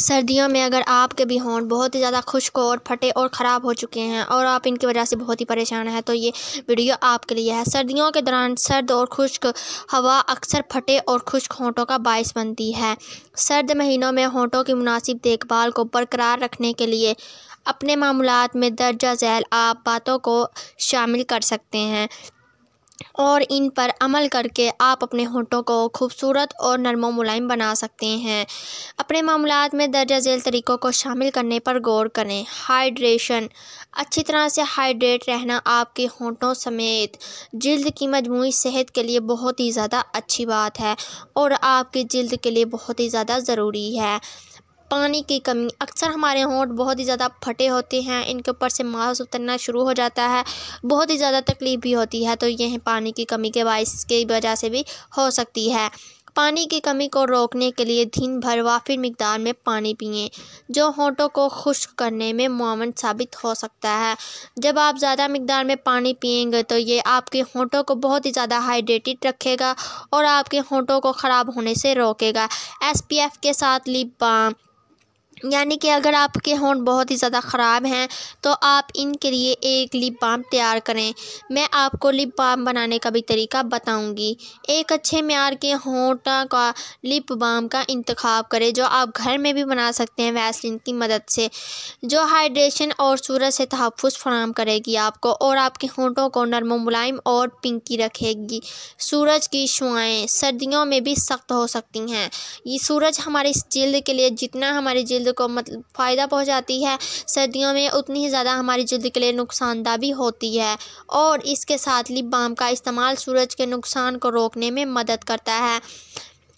सर्दियों में अगर आपके भी होंट बहुत ही ज़्यादा खुश्क और फटे और ख़राब हो चुके हैं और आप इनकी वजह से बहुत ही परेशान हैं तो ये वीडियो आपके लिए है सर्दियों के दौरान सर्द और खुश्क हवा अक्सर फटे और खुश्क होंटों का बायस बनती है सर्द महीनों में होंटों की मुनासिब देखभाल को बरकरार रखने के लिए अपने मामूलत में दर्जा झैल आप बातों को शामिल कर सकते हैं और इन पर अमल करके आप अपने होंठों को खूबसूरत और नरम मुलायम बना सकते हैं अपने मामला में दर्जा झेल तरीक़ों को शामिल करने पर गौर करें हाइड्रेशन अच्छी तरह से हाइड्रेट रहना आपके होटों समेत जल्द की मजमू सेहत के लिए बहुत ही ज़्यादा अच्छी बात है और आपकी जल्द के लिए बहुत ही ज़्यादा ज़रूरी है पानी की कमी अक्सर हमारे होंठ बहुत ही ज़्यादा फटे होते हैं इनके ऊपर से मास उतरना शुरू हो जाता है बहुत ही ज़्यादा तकलीफ़ भी होती है तो यह पानी की कमी के बायस की वजह से भी हो सकती है पानी की कमी को रोकने के लिए दिन भर वाफिर मकदार में पानी पिए जो होंठों को खुश्क करने में मावन साबित हो सकता है जब आप ज़्यादा मकदार में पानी पिएंगे तो ये आपके होंठों को बहुत ही ज़्यादा हाइड्रेटेड रखेगा और आपके होंठों को ख़राब होने से रोकेगा एस पी एफ़ के साथ लिप बाम यानी कि अगर आपके होंठ बहुत ही ज़्यादा ख़राब हैं तो आप इनके लिए एक लिप बाम तैयार करें मैं आपको लिप बाम बनाने का भी तरीका बताऊंगी एक अच्छे मैार के होंठ का लिप बाम का इंतखब करें जो आप घर में भी बना सकते हैं वैसलिन की मदद से जो हाइड्रेशन और सूरज से तहफ़ फराम करेगी आपको और आपके होंठों को नरम मुलायम और पिंकी रखेगी सूरज की शुआएँ सर्दियों में भी सख्त हो सकती हैं ये सूरज हमारी जल्द के लिए जितना हमारी जल्द जल्द को मतलब फ़ायदा पहुंचाती है सर्दियों में उतनी ही ज़्यादा हमारी जल्द के लिए नुकसानदा भी होती है और इसके साथ लिप बाम का इस्तेमाल सूरज के नुकसान को रोकने में मदद करता है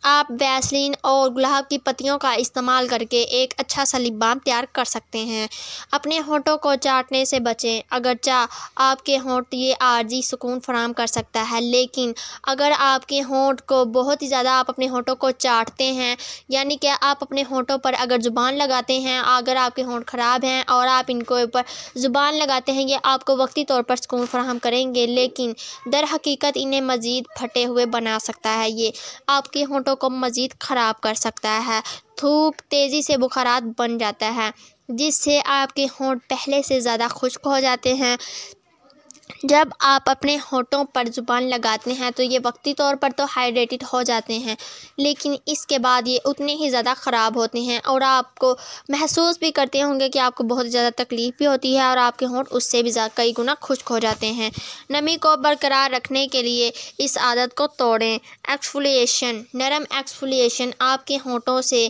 आप वैसलिन और गुलाब की पत्तियों का इस्तेमाल करके एक अच्छा सा लिप बाम तैयार कर सकते हैं अपने होंठों को चाटने से बचें अगरचा आपके होंठ ये आरजी सुकून फराम कर सकता है लेकिन अगर आपके होंठ को बहुत ही ज़्यादा आप अपने होंठों को चाटते हैं यानी कि आप अपने होंठों पर अगर ज़ुबान लगाते हैं अगर आपके होंठ ख़राब हैं और आप इनको ऊपर ज़ुबान लगाते हैं ये आपको वक्ती तौर पर सुकून फराम करेंगे लेकिन दर हकीकत इन्हें मज़ीद फटे हुए बना सकता है ये आपके होंठों होठों को मज़ीद ख़राब कर सकता है थूक तेज़ी से बुखारात बन जाता है जिससे आपके होंठ पहले से ज़्यादा खुश्क हो जाते हैं जब आप अपने होठों पर ज़ुबान लगाते हैं तो ये वक्ती तौर पर तो हाइड्रेटेड हो जाते हैं लेकिन इसके बाद ये उतने ही ज़्यादा ख़राब होते हैं और आपको महसूस भी करते होंगे कि आपको बहुत ज़्यादा तकलीफ़ भी होती है और आपके होंठ उससे भी कई गुना खुश्क हो जाते हैं नमी को बरकरार रखने के लिए इस आदत को तोड़ें एक्सफोलिएशन नरम एक्सफोलिएशन आपके होठों से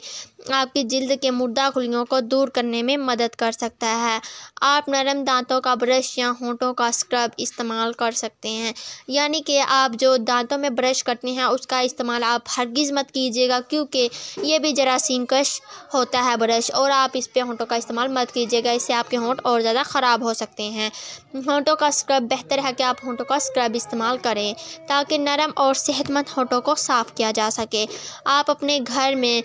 आपकी जिल्द के मुर्दा खुलियों को दूर करने में मदद कर सकता है आप नरम दांतों का ब्रश या होंठों का स्क्रब इस्तेमाल कर सकते हैं यानी कि आप जो दांतों में ब्रश करते हैं उसका इस्तेमाल आप हरगिज़ मत कीजिएगा क्योंकि ये भी जरासीम कश होता है ब्रश और आप इस पर होंठों का इस्तेमाल मत कीजिएगा इससे आपके होंठ और ज़्यादा ख़राब हो सकते हैं होंठों का स्क्रब बेहतर है कि आप होंठों का स्क्रब इस्तेमाल करें ताकि नरम और सेहतमंद होंठों को साफ़ किया जा सके आप अपने घर में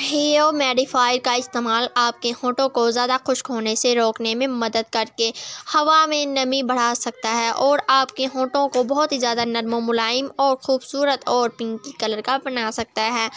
हेयर मेडिफायर का इस्तेमाल आपके होंठों को ज़्यादा खुश्क होने से रोकने में मदद करके हवा में नमी बढ़ा सकता है और आपके होंठों को बहुत ही ज़्यादा नरम मुलायम और ख़ूबसूरत और पिंकी कलर का बना सकता है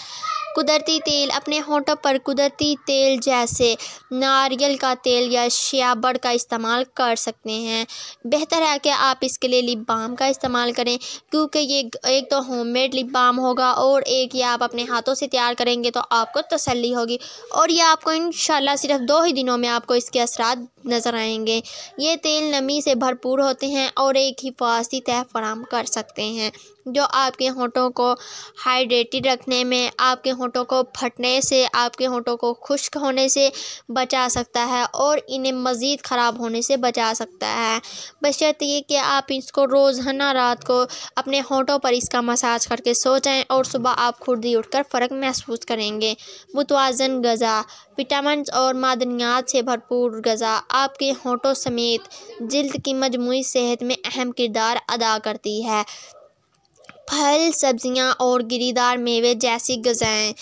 कुदरती तेल अपने होंठों पर कुदरती तेल जैसे नारियल का तेल या श्याबड़ का इस्तेमाल कर सकते हैं बेहतर है कि आप इसके लिए लिप बाम का इस्तेमाल करें क्योंकि ये एक तो होममेड लिप बाम होगा और एक ये आप अपने हाथों से तैयार करेंगे तो आपको तसली होगी और ये आपको इन सिर्फ दो ही दिनों में आपको इसके असरा नज़र आएंगे ये तेल नमी से भरपूर होते हैं और एक हिफाजती तह फराम कर सकते हैं जो आपके होंठों को हाइड्रेटेड रखने में आपके होंठों को फटने से आपके होंठों को खुश्क होने से बचा सकता है और इन्हें मज़ीद ख़राब होने से बचा सकता है बशर्त ये कि आप इसको रोज़ाना रात को अपने होंठों पर इसका मसाज करके सो जाएँ और सुबह आप खुद उठ उठकर फ़र्क महसूस करेंगे मुतवाजन गज़ा विटामिन और मादनियात से भरपूर गज़ा आपके होंठों समेत जल्द की मजमू सेहत में अहम किरदार अदा करती है फल सब्जियां और गिरीदार मेवे जैसी गज़ाएँ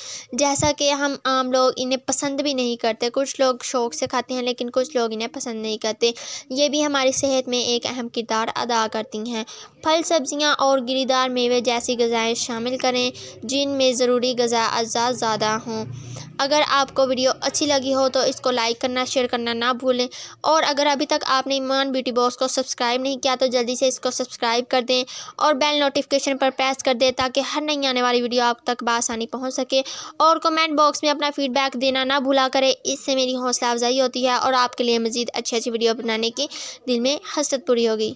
जैसा कि हम आम लोग इन्हें पसंद भी नहीं करते कुछ लोग शौक़ से खाते हैं लेकिन कुछ लोग इन्हें पसंद नहीं करते ये भी हमारी सेहत में एक अहम किरदार अदा करती हैं फल सब्जियां और गिरीदार मेवे जैसी गज़ाएँ शामिल करें जिनमें ज़रूरी गज़ा अज्जा ज़्यादा हों अगर आपको वीडियो अच्छी लगी हो तो इसको लाइक करना शेयर करना ना भूलें और अगर अभी तक आपने ईमान ब्यूटी बॉक्स को सब्सक्राइब नहीं किया तो जल्दी से इसको सब्सक्राइब कर दें और बेल नोटिफिकेशन पर प्रेस कर दें ताकि हर नई आने वाली वीडियो आप तक बसानी पहुँच सके और कमेंट बॉक्स में अपना फीडबैक देना ना भूला करें इससे मेरी हौसला अफजाई होती है और आपके लिए मज़ीद अच्छी अच्छी वीडियो बनाने की दिल में हसरत पूरी होगी